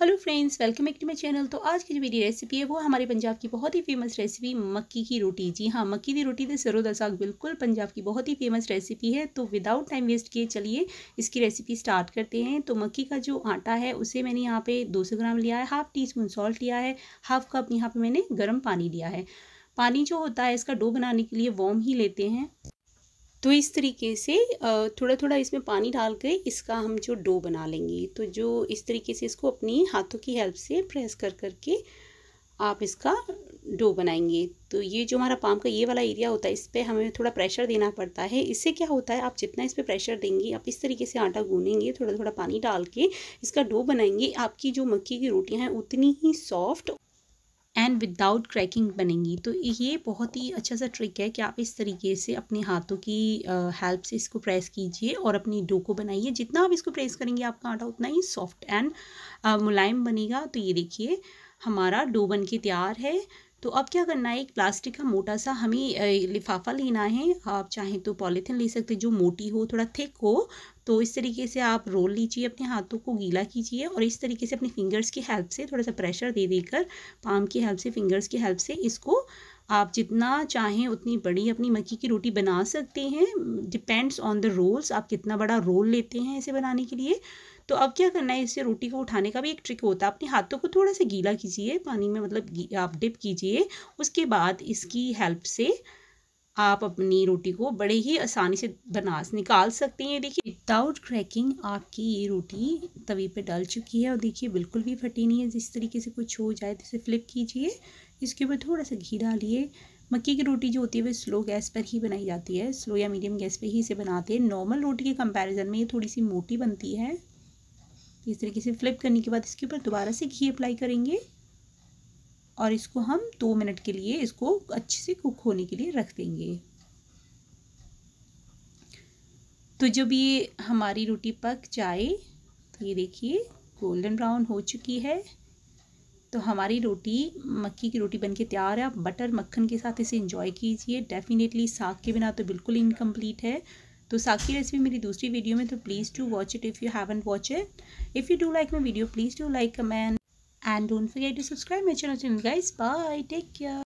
hello friends welcome back to my channel तो आज की जो मेरी रेसिपी है वो हमारे पंजाब की बहुत ही फेमस रेसिपी मक्की की रोटी जी हाँ मक्की की रोटी तो सरों का साग बिल्कुल पंजाब की बहुत ही फेमस रेसिपी है तो विदाउट टाइम वेस्ट किए चलिए इसकी रेसिपी स्टार्ट करते हैं तो मक्की का जो आटा है उसे मैंने यहाँ दो सौ ग्राम लिया है हाफ़ टी स्पून सॉल्ट लिया है हाफ़ कप यहाँ पर मैंने गर्म पानी लिया है पानी जो होता है इसका डो बनाने के लिए वॉम ही लेते हैं तो इस तरीके से थोड़ा थोड़ा इसमें पानी डाल के इसका हम जो डो बना लेंगे तो जो इस तरीके से इसको अपनी हाथों की हेल्प से प्रेस कर करके आप इसका डो बनाएंगे तो ये जो हमारा पाम का ये वाला एरिया होता है इस पर हमें थोड़ा प्रेशर देना पड़ता है इससे क्या होता है आप जितना इस पर प्रेशर देंगे आप इस तरीके से आटा गूनेंगे थोड़ा थोड़ा पानी डाल के इसका डो बनाएंगे आपकी जो मक्की की रोटियां हैं उतनी ही सॉफ्ट एंड विदाउट क्रैकिंग बनेंगी तो ये बहुत ही अच्छा सा ट्रिक है कि आप इस तरीके से अपने हाथों की हेल्प से इसको प्रेस कीजिए और अपनी डो को बनाइए जितना आप इसको प्रेस करेंगे आपका आटा उतना ही सॉफ्ट एंड मुलायम बनेगा तो ये देखिए हमारा डो बन के तैयार है तो अब क्या करना है एक प्लास्टिक का मोटा सा हमें लिफाफा लेना है आप चाहें तो पॉलीथीन ले सकते जो मोटी हो थोड़ा थिक हो तो इस तरीके से आप रोल लीजिए अपने हाथों को गीला कीजिए और इस तरीके से अपने फिंगर्स की हेल्प से थोड़ा सा प्रेशर दे देकर पाम की हेल्प से फिंगर्स की हेल्प से इसको आप जितना चाहें उतनी बड़ी अपनी मक्की की रोटी बना सकते हैं डिपेंड्स ऑन द रोल्स आप कितना बड़ा रोल लेते हैं इसे बनाने के लिए तो अब क्या करना है इसे रोटी को उठाने का भी एक ट्रिक होता है अपने हाथों को थोड़ा सा गीला कीजिए पानी में मतलब आप डिप कीजिए उसके बाद इसकी हेल्प से आप अपनी रोटी को बड़े ही आसानी से बना निकाल सकते हैं देखिए विदाउट क्रैकिंग आपकी ये रोटी तवे पे डाल चुकी है और देखिए बिल्कुल भी फटी नहीं है जिस तरीके से कुछ हो जाए तो इसे फ्लिप कीजिए इसके ऊपर थोड़ा सा घी डालिए मक्की की रोटी जो होती है वह स्लो गैस पर ही बनाई जाती है स्लो या मीडियम गैस पर ही इसे बनाते हैं नॉर्मल रोटी के कंपेरिजन में ये थोड़ी सी मोटी बनती है इस तरीके से फ्लिप करने के बाद इसके ऊपर दोबारा से घी अप्लाई करेंगे और इसको हम दो मिनट के लिए इसको अच्छे से कुक होने के लिए रख देंगे तो जब ये हमारी रोटी पक जाए तो ये देखिए गोल्डन ब्राउन हो चुकी है तो हमारी रोटी मक्की की रोटी बनके तैयार है आप बटर मक्खन के साथ इसे इंजॉय कीजिए डेफिनेटली साग के बिना तो बिल्कुल इनकम्प्लीट है तो साग की रेसिपी मेरी दूसरी वीडियो में तो please to watch it if you haven't watch it if you do like my video please do like comment and don't forget to subscribe my channel guys bye take care